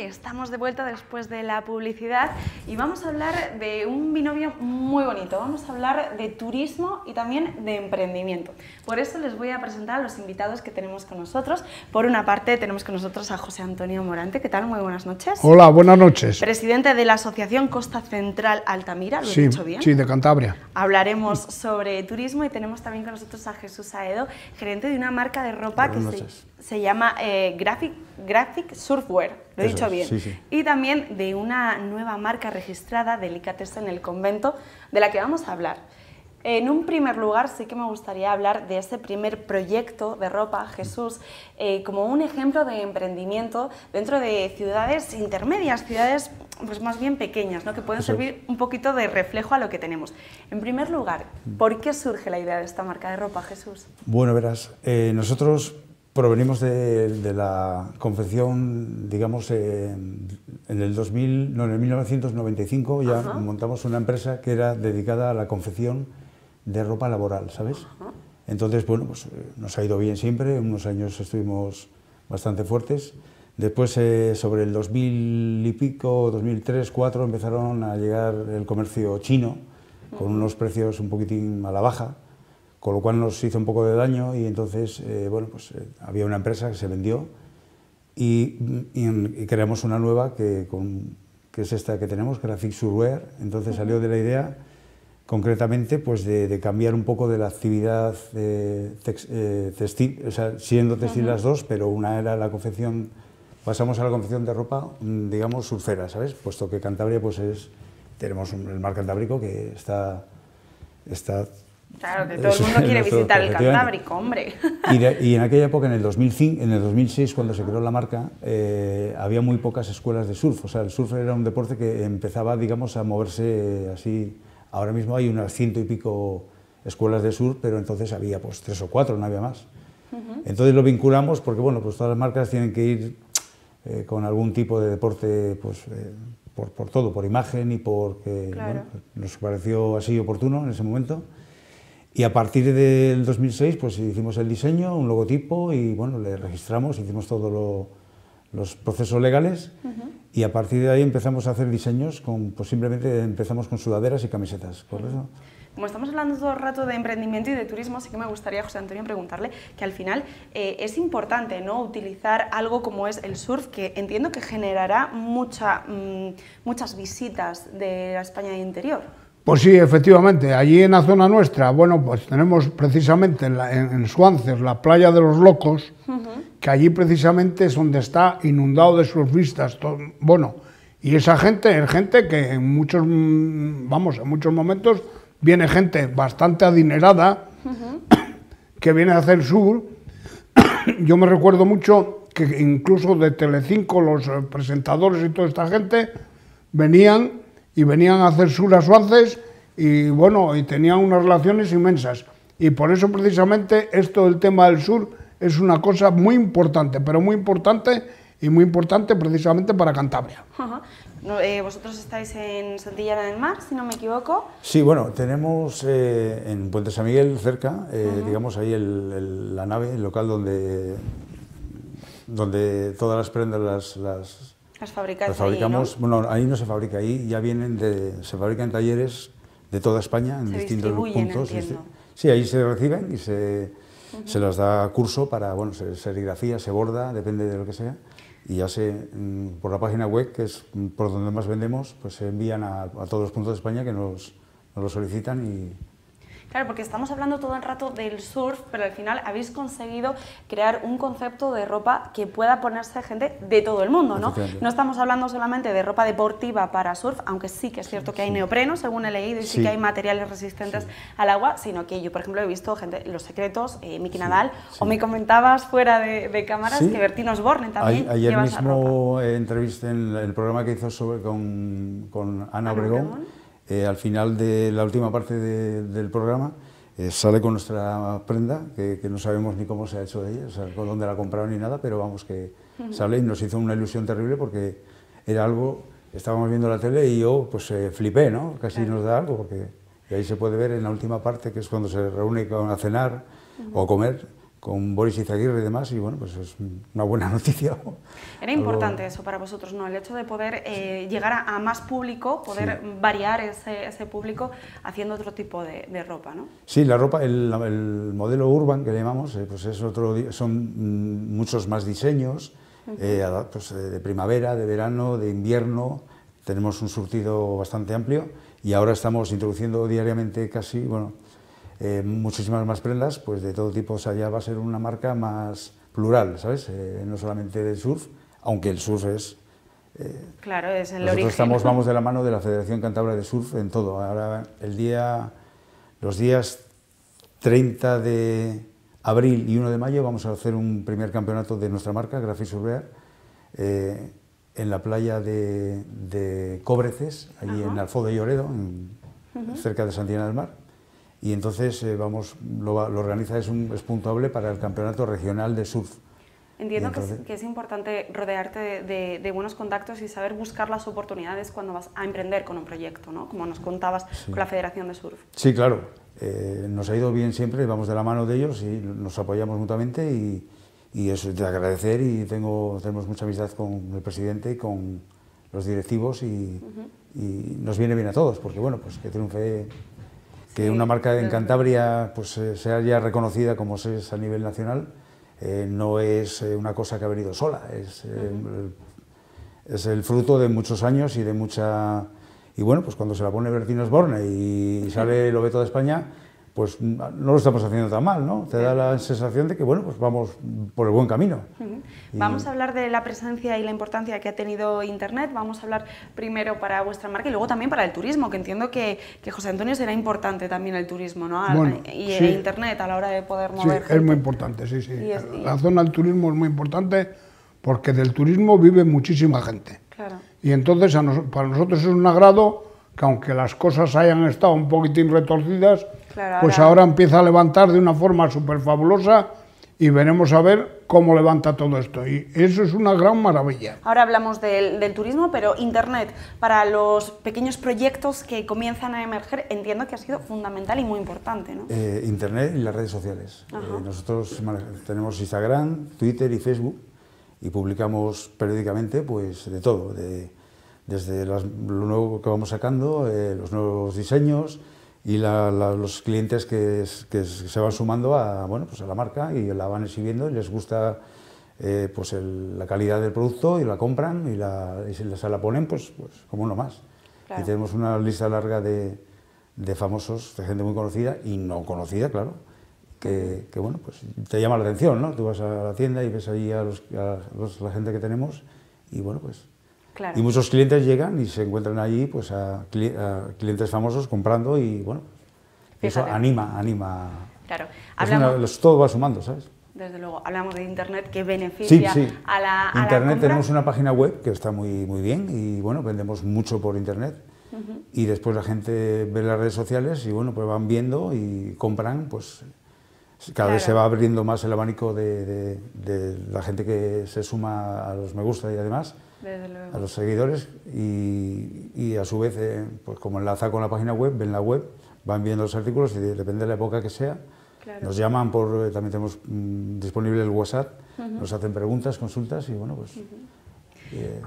estamos de vuelta después de la publicidad y vamos a hablar de un binomio muy bonito. Vamos a hablar de turismo y también de emprendimiento. Por eso les voy a presentar a los invitados que tenemos con nosotros. Por una parte tenemos con nosotros a José Antonio Morante. ¿Qué tal? Muy buenas noches. Hola, buenas noches. Presidente de la Asociación Costa Central Altamira, ¿lo he dicho bien? Sí, de Cantabria. Hablaremos sobre turismo y tenemos también con nosotros a Jesús Aedo, gerente de una marca de ropa que noches. se se llama eh, Graphic, Graphic software lo he dicho bien, y también de una nueva marca registrada, Delicatessen en el convento, de la que vamos a hablar. En un primer lugar, sí que me gustaría hablar de ese primer proyecto de ropa, Jesús, eh, como un ejemplo de emprendimiento dentro de ciudades intermedias, ciudades pues más bien pequeñas, ¿no? que pueden servir un poquito de reflejo a lo que tenemos. En primer lugar, ¿por qué surge la idea de esta marca de ropa, Jesús? Bueno, verás, eh, nosotros Provenimos de, la confección, digamos, eh, en, el 2000, no, en 1995 ya montamos una empresa que era dedicada a la confección de ropa laboral, ¿sabes? Entonces, bueno, pues, eh, nos ha ido bien siempre, unos años estuvimos bastante fuertes. Después, eh, sobre el 2000 y pico, 2003, 2004, empezaron a llegar el comercio chino con unos precios un poquitín a la baja con lo cual nos hizo un poco de daño y entonces, eh, bueno, pues eh, había una empresa que se vendió y, creamos una nueva que, es esta que tenemos, que era Fixurware, entonces salió de la idea concretamente pues de, cambiar un poco de la actividad eh, textil, o sea, siendo textil las dos, pero una era la confección, pasamos a la confección de ropa, mm, digamos, surfera, ¿sabes? Puesto que Cantabria pues es, tenemos el mar Cantábrico que está, está Claro, que todo el mundo quiere visitar el Cantábrico, hombre. Y, en aquella época, en el, 2005, en el 2006, cuando se creó la marca, eh, había muy pocas escuelas de surf. O sea, el surf era un deporte que empezaba, digamos, a moverse eh, así. Ahora mismo hay unas ciento y pico escuelas de surf, pero entonces había pues tres o cuatro, no había más. Entonces lo vinculamos porque, bueno, pues todas las marcas tienen que ir eh, con algún tipo de deporte, pues... por, todo, por imagen y porque pues, nos pareció así oportuno en ese momento. Y a partir del 2006 pues hicimos el diseño, un logotipo y bueno, le registramos, hicimos todos los procesos legales y a partir de ahí empezamos a hacer diseños, con, pues simplemente empezamos con sudaderas y camisetas. Como estamos hablando todo el rato de emprendimiento y de turismo, sí que me gustaría, José Antonio, preguntarle que al final eh, es importante ¿no? utilizar algo como es el surf, que entiendo que generará mucha, mm, muchas visitas de la España interior. Pues sí, efectivamente, allí en la zona nuestra, bueno, pues tenemos precisamente en, la, la playa de los locos, que allí precisamente es donde está inundado de surfistas, bueno, y esa gente es gente que en muchos, mm, vamos, en muchos momentos viene gente bastante adinerada, que viene a hacer sur. Yo me recuerdo mucho que incluso de Telecinco los eh, presentadores y toda esta gente venían y venían a hacer suras avances y bueno, y tenían unas relaciones inmensas. Y por eso precisamente esto del tema del sur es una cosa muy importante, pero muy importante y muy importante precisamente para Cantabria. Ajá. Eh, vosotros estáis en Santillana del Mar, si no me equivoco. Sí, bueno, tenemos eh, en Puente San Miguel cerca, eh, digamos ahí el, la nave, el local donde, donde todas las prendas las, las las fabricamos, bueno, ahí no se fabrica, ahí ya vienen de, se fabrican talleres de toda España en distintos puntos. Sí, ahí se reciben y se, las da curso para, bueno, serigrafía, se borda, depende de lo que sea. Y ya se, mm, por la página web, que es por donde más vendemos, pues se envían a, todos los puntos de España que nos, nos lo solicitan y, Claro, porque estamos hablando todo el rato del surf, pero al final habéis conseguido crear un concepto de ropa que pueda ponerse gente de todo el mundo, ¿no? No estamos hablando solamente de ropa deportiva para surf, aunque sí que es cierto que hay neopreno, según he leído, y sí, que hay materiales resistentes al agua, sino que yo, por ejemplo, he visto gente, Los Secretos, eh, Miki Nadal, o me comentabas fuera de, cámaras que Bertín Osborne también. ayer mismo entrevisté en el programa que hizo sobre, con, con Ana Obregón. Eh, al final de la última parte del programa, eh, sale con nuestra prenda, que, no sabemos ni cómo se ha hecho de ella, o sea, con dónde la compraron ni nada, pero vamos que sale y nos hizo una ilusión terrible porque era algo, estábamos viendo la tele y yo pues eh, flipé, ¿no? Casi nos da algo, porque ahí se puede ver en la última parte, que es cuando se reúne a cenar o comer, con Boris Izaguirre y demás, y bueno, pues es una buena noticia. Era importante eso para vosotros, ¿no? El hecho de poder eh, llegar a, más público, poder variar ese, público haciendo otro tipo de, ropa, ¿no? Sí, la ropa, el, modelo urban que le llamamos, eh, pues es otro, son mm, muchos más diseños, eh, pues, de primavera, de verano, de invierno, tenemos un surtido bastante amplio, y ahora estamos introduciendo diariamente casi, bueno, eh, muchísimas más prendas, pues de todo tipo. O sea, va a ser una marca más plural, ¿sabes? Eh, no solamente del surf, aunque el surf es... Eh, claro, es el nosotros Estamos, vamos de la mano de la Federación Cantabria de Surf en todo. Ahora, el día, los días 30 de abril y 1 de mayo vamos a hacer un primer campeonato de nuestra marca, Graphic Surveyor, en la playa de, Cobreces, allí en Alfo de Lloredo, cerca de Santillana del Mar y entonces eh, vamos, lo, organiza, es, un, es puntuable para el campeonato regional de surf. Entiendo que, es, importante rodearte de, buenos contactos y saber buscar las oportunidades cuando vas a emprender con un proyecto, ¿no? como nos contabas con la Federación de Surf. Sí, claro, eh, nos ha ido bien siempre, vamos de la mano de ellos y nos apoyamos mutuamente y, y eso es de agradecer y tengo, tenemos mucha amistad con el presidente y con los directivos y, y nos viene bien a todos, porque bueno, pues que triunfe que una marca en Cantabria pues, eh, sea ya reconocida como se es a nivel nacional eh, no es eh, una cosa que ha venido sola, es, el fruto de muchos años y de mucha... Y bueno, pues cuando se la pone Bertino Osborne y sale lo ve de España, pues no lo estamos haciendo tan mal, ¿no? Te da la sensación de que, bueno, pues vamos por el buen camino. Vamos a hablar de la presencia y la importancia que ha tenido Internet. Vamos a hablar primero para vuestra marca y luego también para el turismo, que entiendo que, que José Antonio será importante también el turismo, ¿no? y Internet a la hora de poder mover. Sí, es muy importante, sí, sí. La zona del turismo es muy importante porque del turismo vive muchísima gente. Claro. Y entonces para nosotros es un agrado que aunque las cosas hayan estado un poquitín retorcidas, pues ahora... empieza a levantar de una forma súper fabulosa y veremos a ver cómo levanta todo esto. Y eso es una gran maravilla. Ahora hablamos del, turismo, pero Internet, para los pequeños proyectos que comienzan a emerger, entiendo que ha sido fundamental y muy importante. ¿no? Eh, Internet y las redes sociales. Eh, nosotros tenemos Instagram, Twitter y Facebook y publicamos periódicamente pues, de todo, desde lo nuevo que vamos sacando, eh, los nuevos diseños, y los clientes que, se van sumando a, bueno, pues a la marca y la van exhibiendo y les gusta eh, pues la calidad del producto y la compran y, la, se la ponen, pues, pues como uno más. Y tenemos una lista larga de, de, famosos, de gente muy conocida y no conocida, claro, que, bueno, pues te llama la atención, ¿no? Tú vas a la tienda y ves ahí a, los, a la gente que tenemos y bueno, pues y muchos clientes llegan y se encuentran allí pues, a, clientes famosos comprando y bueno, eso anima, anima. Claro, todo va sumando, ¿sabes? Desde luego, hablamos de Internet que beneficia a la... A Internet tenemos una página web que está muy, muy bien y bueno, vendemos mucho por Internet. Y después la gente ve las redes sociales y bueno, pues van viendo y compran, pues cada vez se va abriendo más el abanico de, la gente que se suma a los me gusta y además a los seguidores y, a su vez, eh, pues como enlaza con la página web, ven la web, van viendo los artículos y depende de la época que sea, nos llaman por, eh, también tenemos mm, disponible el WhatsApp, nos hacen preguntas, consultas y bueno, pues... Eh,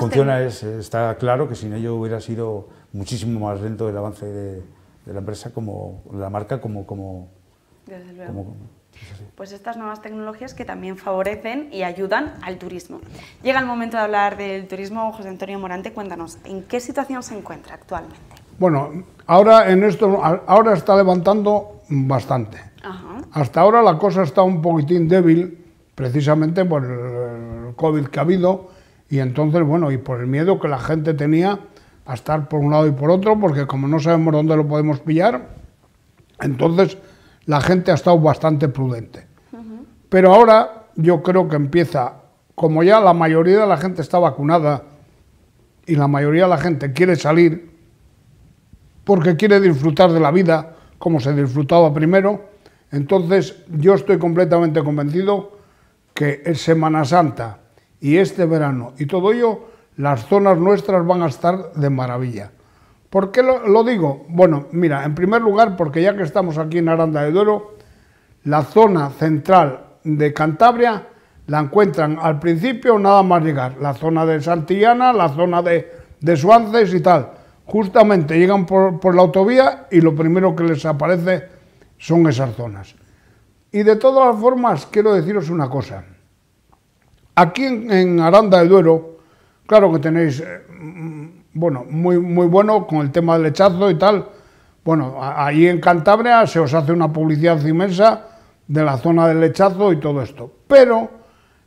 funciona, está claro que sin ello hubiera sido muchísimo más lento el avance de, la empresa como la marca como como pues estas nuevas tecnologías que también favorecen y ayudan al turismo. Llega el momento de hablar del turismo. José Antonio Morante, cuéntanos, ¿en qué situación se encuentra actualmente? Bueno, ahora, en esto, ahora está levantando bastante. Hasta ahora la cosa está un poquitín débil, precisamente por el COVID que ha habido, y entonces, bueno, y por el miedo que la gente tenía a estar por un lado y por otro, porque como no sabemos dónde lo podemos pillar, entonces la gente ha estado bastante prudente. Pero ahora yo creo que empieza, como ya la mayoría de la gente está vacunada y la mayoría de la gente quiere salir porque quiere disfrutar de la vida como se disfrutaba primero, entonces yo estoy completamente convencido que es Semana Santa y este verano y todo ello, las zonas nuestras van a estar de maravilla. ¿Por qué lo, digo? Bueno, mira, en primer lugar, porque ya que estamos aquí en Aranda de Duero, la zona central de Cantabria la encuentran al principio nada más llegar, la zona de Santillana, la zona de, Suances y tal. Justamente llegan por, la autovía y lo primero que les aparece son esas zonas. Y de todas formas, quiero deciros una cosa. Aquí en, Aranda de Duero, claro que tenéis eh, bueno, muy, muy bueno con el tema del lechazo y tal. Bueno, ahí en Cantabria se os hace una publicidad inmensa de la zona del lechazo y todo esto. Pero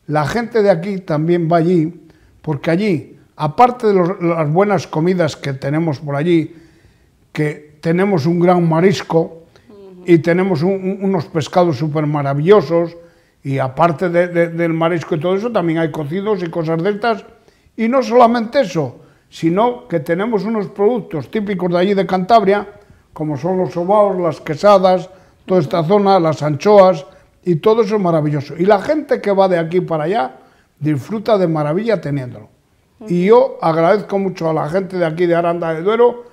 la gente de aquí también va allí, porque allí, aparte de las buenas comidas que tenemos por allí, que tenemos un gran marisco y tenemos unos pescados súper maravillosos, y aparte del marisco y todo eso, también hay cocidos y cosas de estas. Y no solamente eso, sino que tenemos unos productos típicos de allí de Cantabria, como son los sobaos, las quesadas, toda esta zona, las anchoas, y todo eso es maravilloso. Y la gente que va de aquí para allá disfruta de maravilla teniéndolo. Y yo agradezco mucho a la gente de aquí de Aranda de Duero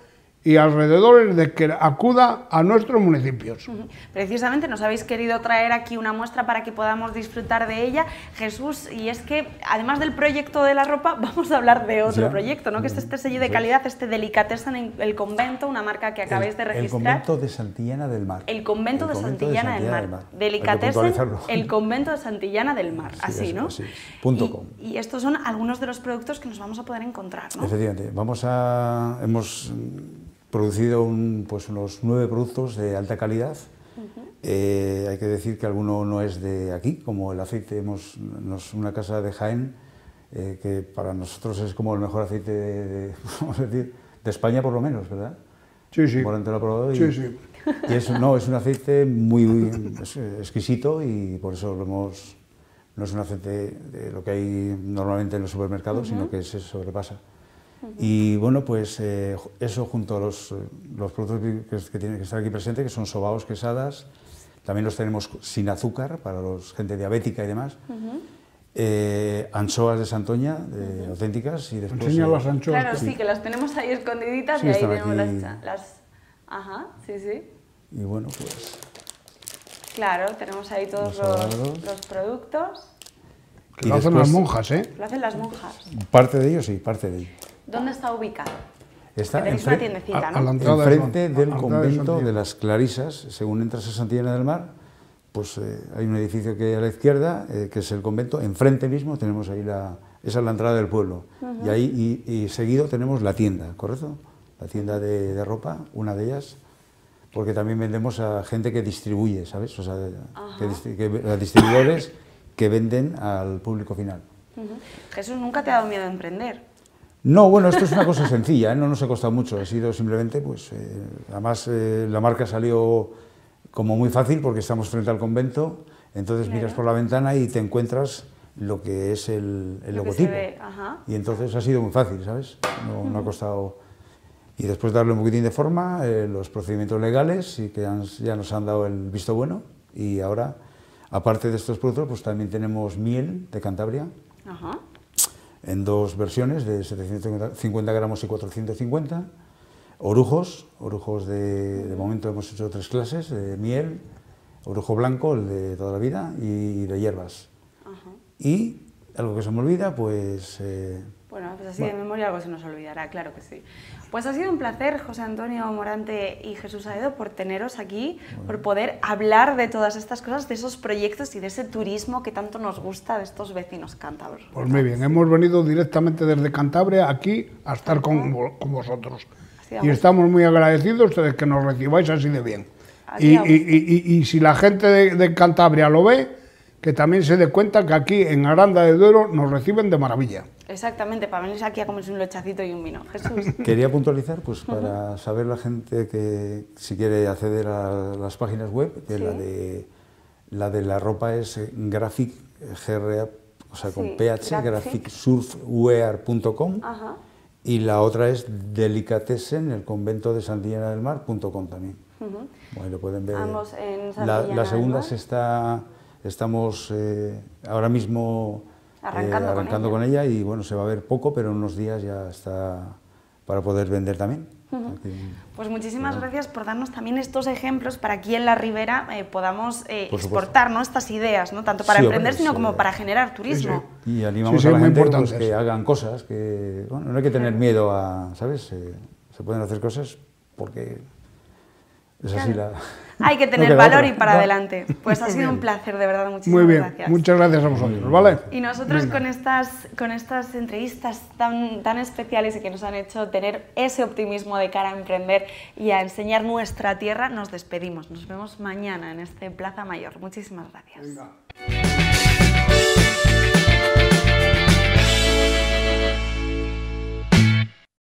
y alrededores de que acuda a nuestros municipios. Precisamente nos habéis querido traer aquí una muestra para que podamos disfrutar de ella, Jesús, y es que además del proyecto de la ropa, vamos a hablar de otro proyecto, ¿no? que es este sello de pues. calidad, este Delicatessen en el convento, una marca que acabáis de registrar. El convento de Santillana del Mar. El convento, de, Santillana del Mar. Delicatessen, el convento de Santillana del Mar, así, ¿no? Punto com. y estos son algunos de los productos que nos vamos a poder encontrar, ¿no? Efectivamente, vamos a... hemos producido un, pues unos nueve productos de alta calidad. Eh, hay que decir que alguno no es de aquí, como el aceite, hemos una casa de Jaén, eh, que para nosotros es como el mejor aceite de, decir, de España por lo menos, ¿verdad? Sí, sí. Por lo probado sí, sí. Y es, no, es un aceite muy exquisito y por eso lo no es un aceite de lo que hay normalmente en los supermercados, sino que se sobrepasa. Y bueno, pues eh, eso junto a los, eh, productos que, tienen que estar aquí presentes, que son sobaos, quesadas, también los tenemos sin azúcar para los, gente diabética y demás. Eh, anchoas de Santoña, de, auténticas. y después, las anchoas. Claro, sí. que las tenemos ahí escondiditas y ahí tenemos las, las, Ajá, sí, sí. Y bueno, pues... Claro, tenemos ahí todos los, productos. lo hacen las monjas, ¿eh? Lo hacen las monjas. Parte de ellos, sí, parte de ellos. ¿Dónde está ubicado? Está en una ¿no? Enfrente del, convento de, las Clarisas, según entras a Santillana del Mar, pues eh, hay un edificio que hay a la izquierda, eh, que es el convento, enfrente mismo tenemos ahí la, esa es la entrada del pueblo, y ahí y, seguido tenemos la tienda, ¿correcto? La tienda de, ropa, una de ellas, porque también vendemos a gente que distribuye, ¿sabes? O sea, que, a distribuidores que venden al público final. Jesús, ¿nunca te ha dado miedo a emprender? No, bueno, esto es una cosa sencilla, ¿eh? no nos ha costado mucho, ha sido simplemente, pues, eh, además eh, la marca salió como muy fácil porque estamos frente al convento, entonces miras por la ventana y te encuentras lo que es el, logotipo. Y entonces ha sido muy fácil, ¿sabes? No, ha costado... Y después darle un poquitín de forma, los procedimientos legales y que ya nos han dado el visto bueno y ahora, aparte de estos productos, pues también tenemos miel de Cantabria. Ajá en dos versiones de 750 gramos y 450. Orujos, orujos de, momento hemos hecho tres clases, de miel, orujo blanco, el de toda la vida, y de hierbas. Y algo que se me olvida, pues eh, así de memoria algo se nos olvidará, claro que sí. Pues ha sido un placer, José Antonio Morante y Jesús Aedo, por teneros aquí, por poder hablar de todas estas cosas, de esos proyectos y de ese turismo que tanto nos gusta de estos vecinos cántabros. Pues muy bien, hemos venido directamente desde Cantabria aquí a estar con, vosotros. Y estamos muy agradecidos de que nos recibáis así de bien. Y, si la gente de, de Cantabria lo ve, que también se dé cuenta que aquí en Aranda de Duero nos reciben de maravilla. Exactamente, para es aquí a comerse un lochacito y un vino. Quería puntualizar, pues para saber la gente que si quiere acceder a las páginas web, de la, de, la de la ropa es eh, graphic, eh, o sea, con ph, graphicsurfwear.com. y la otra es Delicatessen, el convento de del Mar.com también. Bueno, lo pueden ver. Ambos en la, la, segunda se está, estamos eh, ahora mismo arrancando, eh, con, ella. y bueno, se va a ver poco, pero en unos días ya está para poder vender también. pues muchísimas gracias por darnos también estos ejemplos para aquí en la Ribera eh, podamos eh, exportar ¿no? estas ideas, ¿no? tanto para emprender sino como para generar turismo. Y animamos a los gente pues, que hagan cosas, que bueno, no hay que tener miedo a, ¿sabes? se pueden hacer cosas porque hay que tener valor y para adelante. Pues ha sido un placer, de verdad, muchísimas gracias. Muchas gracias a vosotros, ¿vale? Y nosotros con estas, con estas entrevistas tan, tan especiales y que nos han hecho tener ese optimismo de cara a emprender y a enseñar nuestra tierra, nos despedimos. Nos vemos mañana en este Plaza Mayor. Muchísimas gracias. Venga.